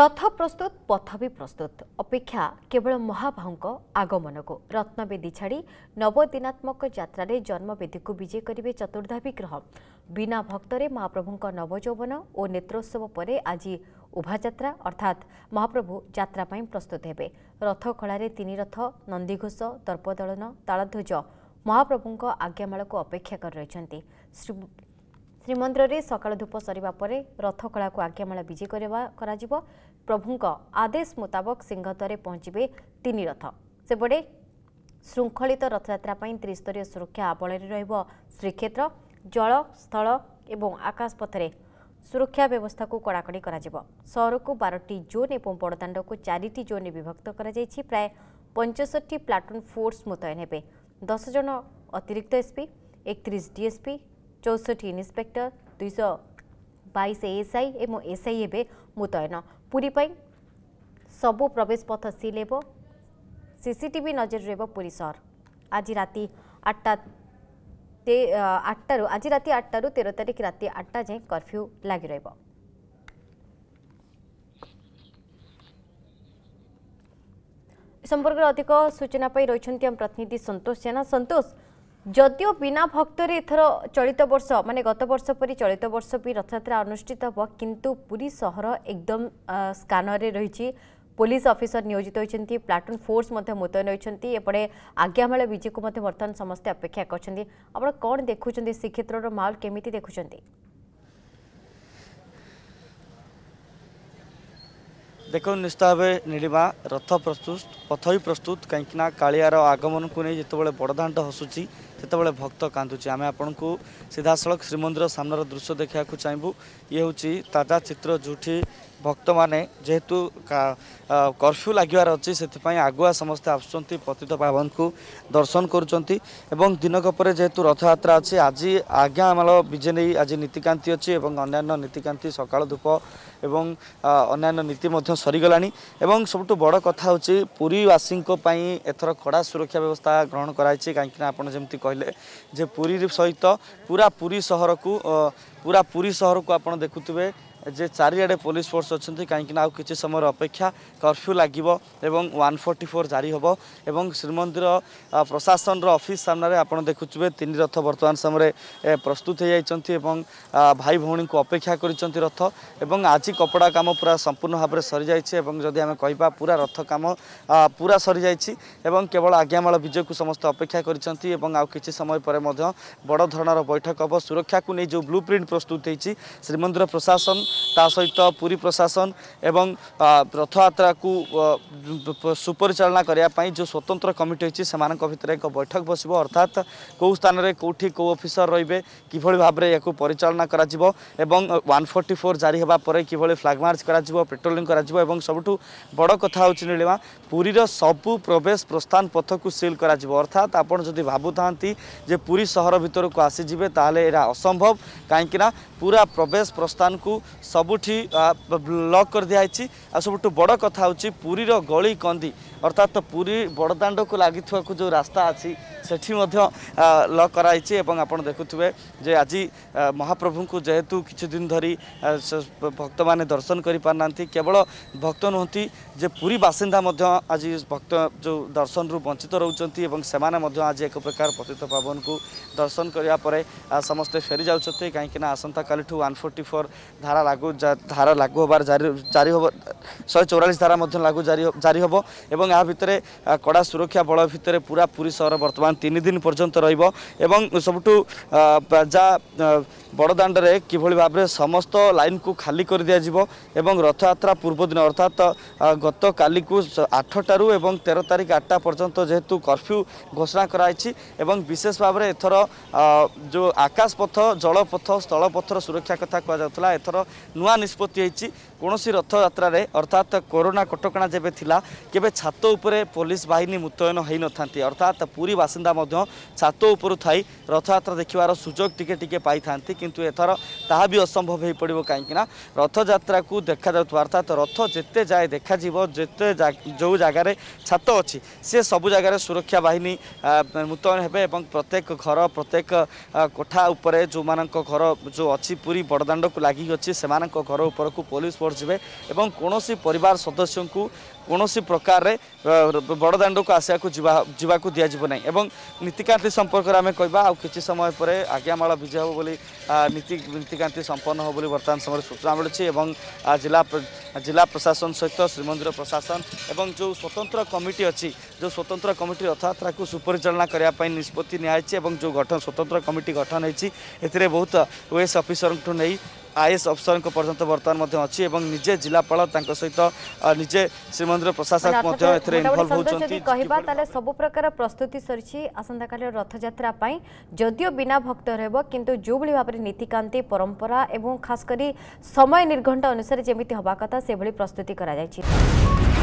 রথ প্রস্তুত পথ বি প্রস্তুত অপেক্ষা কেবল মহাভাউঙ্ক আগমনকু রত্নবেদী ছাড়ি নবদিনাত্মক যাত্রায় জন্মবেদীকে বিজে করবে চতুর্ধাবি গ্রহ বিনা ভক্তরে মহাপ্রভুঙ্ক নবযৌবন ও নেত্রোৎসব পরে আজ উভাযাত্রা অর্থাৎ মহাপ্রভু যাত্রা পাই প্রস্তুত হেবে রথ খোলারে তিন রথ নন্দীঘোষ দর্পদলন তাড়ধ্বজ মহাপ্রভুঙ্ক আজ্ঞামাଳକୁ ଅପେକ୍ଷା କରି ରହିଛନ୍ତି ଶ୍ରୀମନ୍ଦିରରେ ସକାଳ ଧୂପ ସରିବା ପରେ ରଥକଳାକୁ ଆଜ୍ଞାମାଳା ବିଜେ କରିବା କରାଯିବ ପ୍ରଭୁଙ୍କ ଆଦେଶ ମୁତାବକ ସିଂହଦ୍ୱାରେ ପହଞ୍ଚିବେ ତିନି ରଥ ସେପଟେ ଶୃଙ୍ଖଳିତ ରଥଯାତ୍ରା ପାଇଁ ତ୍ରିସ୍ତରୀୟ ସୁରକ୍ଷା ଆବଳରେ ରହିବ ଶ୍ରୀକ୍ଷେତ୍ର ଜଳ ସ୍ଥଳ ଏବଂ ଆକାଶପଥରେ ସୁରକ୍ଷା ବ୍ୟବସ୍ଥାକୁ କଡ଼ାକଡ଼ି କରାଯିବ ସହରକୁ ବାରଟି ଜୋନ୍ ଏବଂ ବଡ଼ଦାଣ୍ଡକୁ ଚାରିଟି ଜୋନ୍ରେ ବିଭକ୍ତ କରାଯାଇଛି ପ୍ରାୟ ପଞ୍ଚଷଠି ପ୍ଲାଟୁନ୍ ଫୋର୍ସ ମୁତୟନ ହେବେ ଦଶ ଜଣ ଅତିରିକ୍ତ ଏସ୍ପି ଏକତିରିଶ ଡିଏସ୍ପି ଚଉଷଠି ଇନ୍ସପେକ୍ଟର ଦୁଇଶହ ବାଇଶ ଏଏସ୍ଆଇ ଏବଂ ଏସ୍ଆଇ ଏବେ ମୁତୟନ ପୁରୀ ପାଇଁ ସବୁ ପ୍ରବେଶ ପଥ ସିଲ୍ ହେବ ସିସିଟିଭି ନଜର ରହିବ ପୁରୀ ସହର ଆଜି ରାତି ଆଠଟା ଆଠଟାରୁ ଆଜି ରାତି ଆଠଟାରୁ ତେର ତାରିଖ ରାତି ଆଠଟା ଯାଏଁ କର୍ଫ୍ୟୁ ଲାଗି ରହିବ ସମ୍ପର୍କରେ ଅଧିକ ସୂଚନା ପାଇଁ ରହିଛନ୍ତି ଆମ ପ୍ରତିନିଧି ସନ୍ତୋଷ ଜେନା ସନ୍ତୋଷ ଯଦିଓ ବିନା ଭକ୍ତରେ ଏଥର ଚଳିତ ବର୍ଷ ମାନେ ଗତ ବର୍ଷ ପରି ଚଳିତ ବର୍ଷ ବି ରଥଯାତ୍ରା ଅନୁଷ୍ଠିତ ହେବ କିନ୍ତୁ ପୁରୀ ସହର ଏକଦମ ସ୍କାନରରେ ରହିଛି ପୋଲିସ ଅଫିସର ନିୟୋଜିତ ହୋଇଛନ୍ତି ପ୍ଲାଟୁନ୍ ଫୋର୍ସ ମଧ୍ୟ ମୁତୟନ ହୋଇଛନ୍ତି ଏପଟେ ଆଜ୍ଞାମେଳ ବିଜେକୁ ମଧ୍ୟ ବର୍ତ୍ତମାନ ସମସ୍ତେ ଅପେକ୍ଷା କରିଛନ୍ତି ଆପଣ କ'ଣ ଦେଖୁଛନ୍ତି ଶ୍ରୀକ୍ଷେତ୍ରର ମାହୋଲ କେମିତି ଦେଖୁଛନ୍ତି ଦେଖନ୍ତୁ ନିଶ୍ଚିତ ଭାବେ ନିଳିମା ରଥ ପ୍ରସ୍ତୁତ ପଥବୀ ପ୍ରସ୍ତୁତ କାହିଁକିନା କାଳିଆର ଆଗମନକୁ ନେଇ ଯେତେବେଳେ ବଡ଼ଦାଣ୍ଡ ହସୁଛି ସେତେବେଳେ ଭକ୍ତ କାନ୍ଦୁଛି ଆମେ ଆପଣଙ୍କୁ ସିଧାସଳଖ ଶ୍ରୀମନ୍ଦିର ସାମ୍ନାର ଦୃଶ୍ୟ ଦେଖିବାକୁ ଚାହିଁବୁ ଇଏ ହେଉଛି ତାଜା ଚିତ୍ର ଯେଉଁଠି ଭକ୍ତମାନେ ଯେହେତୁ କର୍ଫ୍ୟୁ ଲାଗିବାର ଅଛି ସେଥିପାଇଁ ଆଗୁଆ ସମସ୍ତେ ଆସୁଛନ୍ତି ପତିତ ପାବନକୁ ଦର୍ଶନ କରୁଛନ୍ତି ଏବଂ ଦିନକ ପରେ ଯେହେତୁ ରଥଯାତ୍ରା ଅଛି ଆଜି ଆଜ୍ଞା ଆମର ବିଜେଡ଼ି ଆଜି ନୀତିକାନ୍ତି ଅଛି ଏବଂ ଅନ୍ୟାନ୍ୟ ନୀତିକାନ୍ତି ସକାଳ ଧୂପ ଏବଂ ଅନ୍ୟାନ୍ୟ ନୀତି ମଧ୍ୟ ସରିଗଲାଣି ଏବଂ ସବୁଠୁ ବଡ଼ କଥା ହେଉଛି ପୁରୀବାସୀଙ୍କ ପାଇଁ ଏଥର କଡ଼ା ସୁରକ୍ଷା ବ୍ୟବସ୍ଥା ଗ୍ରହଣ କରାଯାଇଛି କାହିଁକିନା ଆପଣ ଯେମିତି କହିଲେ ଯେ ପୁରୀ ସହିତ ପୁରା ପୁରୀ ସହରକୁ ପୁରା ପୁରୀ ସହରକୁ ଆପଣ ଦେଖୁଥିବେ ଯେ ଚାରିଆଡ଼େ ପୋଲିସ ଫୋର୍ସ ଅଛନ୍ତି କାହିଁକିନା ଆଉ କିଛି ସମୟର ଅପେକ୍ଷା କର୍ଫ୍ୟୁ ଲାଗିବ ଏବଂ ୱାନ୍ ଫୋର୍ଟି ଫୋର୍ ଜାରି ହେବ ଏବଂ ଶ୍ରୀମନ୍ଦିର ପ୍ରଶାସନର ଅଫିସ୍ ସାମ୍ନାରେ ଆପଣ ଦେଖୁଥିବେ ତିନି ରଥ ବର୍ତ୍ତମାନ ସମୟରେ ପ୍ରସ୍ତୁତ ହୋଇଯାଇଛନ୍ତି ଏବଂ ଭାଇ ଭଉଣୀଙ୍କୁ ଅପେକ୍ଷା କରିଛନ୍ତି ରଥ ଏବଂ ଆଜି କପଡ଼ା କାମ ପୁରା ସମ୍ପୂର୍ଣ୍ଣ ଭାବରେ ସରିଯାଇଛି ଏବଂ ଯଦି ଆମେ କହିବା ପୁରା ରଥ କାମ ପୁରା ସରିଯାଇଛି ଏବଂ କେବଳ ଆଜ୍ଞାମାଳ ବିଜୟକୁ ସମସ୍ତେ ଅପେକ୍ଷା କରିଛନ୍ତି ଏବଂ ଆଉ କିଛି ସମୟ ପରେ ମଧ୍ୟ ବଡ଼ ଧରଣର ବୈଠକ ହେବ ସୁରକ୍ଷାକୁ ନେଇ ଯେଉଁ ବ୍ଲୁ ପ୍ରସ୍ତୁତ ହୋଇଛି ଶ୍ରୀମନ୍ଦିର ପ୍ରଶାସନ ତା ସହିତ ପୁରୀ ପ୍ରଶାସନ ଏବଂ ରଥଯାତ୍ରାକୁ ସୁପରିଚାଳନା କରିବା ପାଇଁ ଯେଉଁ ସ୍ୱତନ୍ତ୍ର କମିଟି ହୋଇଛି ସେମାନଙ୍କ ଭିତରେ ଏକ ବୈଠକ ବସିବ ଅର୍ଥାତ୍ କେଉଁ ସ୍ଥାନରେ କେଉଁଠି କେଉଁ ଅଫିସର ରହିବେ କିଭଳି ଭାବରେ ଏହାକୁ ପରିଚାଳନା କରାଯିବ ଏବଂ ୱାନ୍ ଫୋର୍ଟି ଫୋର୍ ଜାରି ହେବା ପରେ କିଭଳି ଫ୍ଲାଗ୍ ମାର୍ଚ୍ଚ କରାଯିବ ପେଟ୍ରୋଲିଂ କରାଯିବ ଏବଂ ସବୁଠୁ ବଡ଼ କଥା ହେଉଛି ନୀଳିମା ପୁରୀର ସବୁ ପ୍ରବେଶ ପ୍ରସ୍ଥାନ ପଥକୁ ସିଲ୍ କରାଯିବ ଅର୍ଥାତ୍ ଆପଣ ଯଦି ଭାବୁଥାନ୍ତି ଯେ ପୁରୀ ସହର ଭିତରକୁ ଆସିଯିବେ ତାହେଲେ ଏଇଟା ଅସମ୍ଭବ କାହିଁକିନା ପୁରା ପ୍ରବେଶ ପ୍ରସ୍ଥାନକୁ ସବୁଠି ଲକ୍ କରି ଦିଆହେଇଛି ଆଉ ସବୁଠୁ ବଡ଼ କଥା ହେଉଛି ପୁରୀର ଗଳି କନ୍ଦି ଅର୍ଥାତ୍ ପୁରୀ ବଡ଼ଦାଣ୍ଡକୁ ଲାଗିଥିବାକୁ ଯେଉଁ ରାସ୍ତା ଅଛି সেটি মধ্যে লক করা হয়েছে এবং আপনার দেখুবে যে আজ মহাপ্রভু যেহেতু কিছুদিন ধর ভক্ত মানে দর্শন করে পার না কেবল ভক্ত নুহতি যে পুরী বাসিন্দা মধ্যে আজ ভক্ত যে দর্শন রু বঞ্চিত রয়েছেন এবং সে আজ এক প্রকার পতিত পাবন কু দর্শন করা পরে সমস্তে ফেরি যাচ্ছেন কিনা আসন্তা আসন্তকাল ওয়ান ফোর্টি ফোর ধারা লাগু ধারা লাগু হবার জারি হব শহে চৌরাশ ধারা লাগু জারি জারি হব এবং এর ভিতরে কড়া সুরক্ষা বল ভিতরে পুরা পুরী সহর বর্তমান ତିନି ଦିନ ପର୍ଯ୍ୟନ୍ତ ରହିବ ଏବଂ ସବୁଠୁ ଯାହା ବଡ଼ଦାଣ୍ଡରେ କିଭଳି ଭାବରେ ସମସ୍ତ ଲାଇନ୍କୁ ଖାଲି କରିଦିଆଯିବ ଏବଂ ରଥଯାତ୍ରା ପୂର୍ବ ଦିନ ଅର୍ଥାତ୍ ଗତକାଲିକୁ ଆଠଟାରୁ ଏବଂ ତେର ତାରିଖ ଆଠଟା ପର୍ଯ୍ୟନ୍ତ ଯେହେତୁ କର୍ଫ୍ୟୁ ଘୋଷଣା କରାଯାଇଛି ଏବଂ ବିଶେଷ ଭାବରେ ଏଥର ଯେଉଁ ଆକାଶପଥ ଜଳପଥ ସ୍ଥଳପଥର ସୁରକ୍ଷା କଥା କୁହାଯାଉଥିଲା ଏଥର ନୂଆ ନିଷ୍ପତ୍ତି ହୋଇଛି କୌଣସି ରଥଯାତ୍ରାରେ ଅର୍ଥାତ୍ କରୋନା କଟକଣା ଯେବେ ଥିଲା କେବେ ଛାତ ଉପରେ ପୋଲିସ ବାହିନୀ ମୁତୟନ ହୋଇନଥାନ୍ତି ଅର୍ଥାତ୍ ପୁରୀ ବାସିନ୍ଦା ବାରନ୍ଦା ମଧ୍ୟ ଛାତ ଉପରୁ ଥାଇ ରଥଯାତ୍ରା ଦେଖିବାର ସୁଯୋଗ ଟିକେ ଟିକେ ପାଇଥାନ୍ତି କିନ୍ତୁ ଏଥର ତାହା ବି ଅସମ୍ଭବ ହୋଇପଡ଼ିବ କାହିଁକିନା ରଥଯାତ୍ରାକୁ ଦେଖାଯାଉଥିବା ଅର୍ଥାତ୍ ରଥ ଯେତେ ଯାଏ ଦେଖାଯିବ ଯେତେ ଯେଉଁ ଜାଗାରେ ଛାତ ଅଛି ସେ ସବୁ ଜାଗାରେ ସୁରକ୍ଷା ବାହିନୀ ମୁତୟନ ହେବେ ଏବଂ ପ୍ରତ୍ୟେକ ଘର ପ୍ରତ୍ୟେକ କୋଠା ଉପରେ ଯେଉଁମାନଙ୍କ ଘର ଯେଉଁ ଅଛି ପୁରୀ ବଡ଼ଦାଣ୍ଡକୁ ଲାଗିକି ଅଛି ସେମାନଙ୍କ ଘର ଉପରକୁ ପୋଲିସ ଫୋର୍ସ ଯିବେ ଏବଂ କୌଣସି ପରିବାର ସଦସ୍ୟଙ୍କୁ କୌଣସି ପ୍ରକାରରେ ବଡ଼ଦାଣ୍ଡକୁ ଆସିବାକୁ ଯିବା ଯିବାକୁ ଦିଆଯିବ ନାହିଁ ଏବଂ ନୀତିକାନ୍ତି ସମ୍ପର୍କରେ ଆମେ କହିବା ଆଉ କିଛି ସମୟ ପରେ ଆଜ୍ଞାମାଳ ବିଜୟ ହେବ ବୋଲି ନୀତି ନୀତିକାନ୍ତି ସମ୍ପନ୍ନ ହେବ ବୋଲି ବର୍ତ୍ତମାନ ସମୟରେ ସୂଚନା ମିଳୁଛି ଏବଂ ଜିଲ୍ଲା ଜିଲ୍ଲା ପ୍ରଶାସନ ସହିତ ଶ୍ରୀମନ୍ଦିର ପ୍ରଶାସନ ଏବଂ ଯେଉଁ ସ୍ୱତନ୍ତ୍ର କମିଟି ଅଛି ଯେଉଁ ସ୍ୱତନ୍ତ୍ର କମିଟି ରଥଯାତ୍ରାକୁ ସୁପରିଚାଳନା କରିବା ପାଇଁ ନିଷ୍ପତ୍ତି ନିଆହେଇଛି ଏବଂ ଯେଉଁ ଗଠନ ସ୍ୱତନ୍ତ୍ର କମିଟି ଗଠନ ହେଇଛି ଏଥିରେ ବହୁତ ଓଏସ୍ ଅଫିସରଙ୍କଠୁ ନେଇ আইএস অফিসরঙ্ পর্যন্ত বর্তমান মধ্যে অছি এবং নিজে জেলাপাল তাঙ্ক সহিত নিজে শ্রীমন্দির প্রশাসক মধ্যে এতে ইনভলভ হচ্ছেন কহিবা তাহলে সব প্রকার প্রস্তুতি সরিছি আসন্তকালের রথযাত্রা পাই যদিও বিনা ভক্ত রহব কিন্তু যেভাবে ভাবে নীতিকান্তি পরম্পরা এবং খাস করে সময় নির্ঘণ্ট অনুসারে যেমিতি হওয়া কথা সেভাবে প্রস্তুতি করা যাই